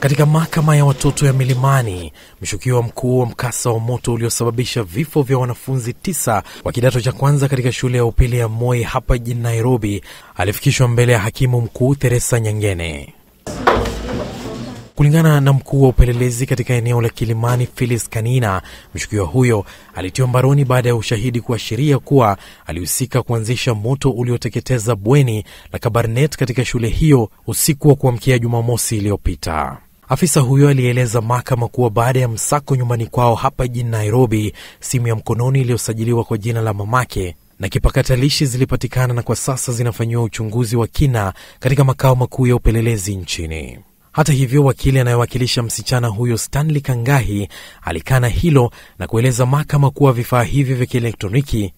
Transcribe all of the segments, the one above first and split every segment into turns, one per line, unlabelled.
Katika mahakama ya watoto ya Milimani, mshukiwa mkuu wa mkasa wa moto uliosababisha vifo vya wanafunzi tisa wa kidato cha kwanza katika shule ya upili ya Moi hapa jijini Nairobi alifikishwa mbele ya hakimu mkuu Teresa Nyangene. Kulingana na mkuu wa upelelezi katika eneo la Kilimani, philis Kanina, mshukiwa huyo alitiwa mbaroni baada ya ushahidi kuashiria kuwa alihusika kuanzisha moto ulioteketeza bweni la Kabarnet katika shule hiyo usiku wa kuamkia Jumamosi iliyopita. Afisa huyo alieleza mahakama kuwa baada ya msako nyumbani kwao hapa jijini Nairobi, simu ya mkononi iliyosajiliwa kwa jina la mamake na kipakatalishi zilipatikana na kwa sasa zinafanyiwa uchunguzi wa kina katika makao makuu ya upelelezi nchini. Hata hivyo, wakili anayewakilisha msichana huyo Stanley Kangahi alikana hilo na kueleza mahakama kuwa vifaa hivyo vya kielektroniki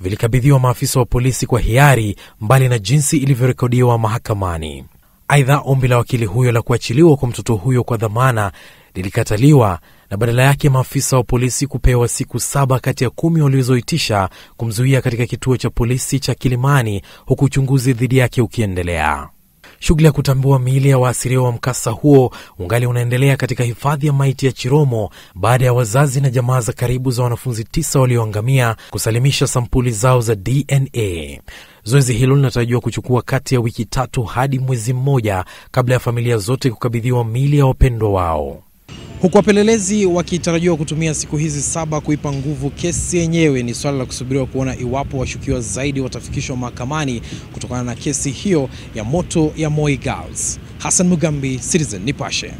vilikabidhiwa maafisa wa polisi kwa hiari, mbali na jinsi ilivyorekodiwa mahakamani. Aidha, ombi la wakili huyo la kuachiliwa kwa mtoto huyo kwa dhamana lilikataliwa na badala yake maafisa wa polisi kupewa siku saba kati ya kumi walizoitisha kumzuia katika kituo cha polisi cha Kilimani, huku uchunguzi dhidi yake ukiendelea. Shughuli ya kutambua miili ya waasiriwa wa mkasa huo ungali unaendelea katika hifadhi ya maiti ya Chiromo baada ya wazazi na jamaa za karibu za wanafunzi tisa walioangamia kusalimisha sampuli zao za DNA. Zoezi hilo linatarajiwa kuchukua kati ya wiki tatu hadi mwezi mmoja kabla ya familia zote kukabidhiwa miili ya wapendwa wao. Huku wapelelezi wakitarajiwa kutumia siku hizi saba kuipa nguvu kesi yenyewe, ni swala la kusubiriwa kuona iwapo washukiwa zaidi watafikishwa mahakamani kutokana na kesi hiyo ya moto ya Moi Girls. Hassan Mugambi, Citizen Nipashe.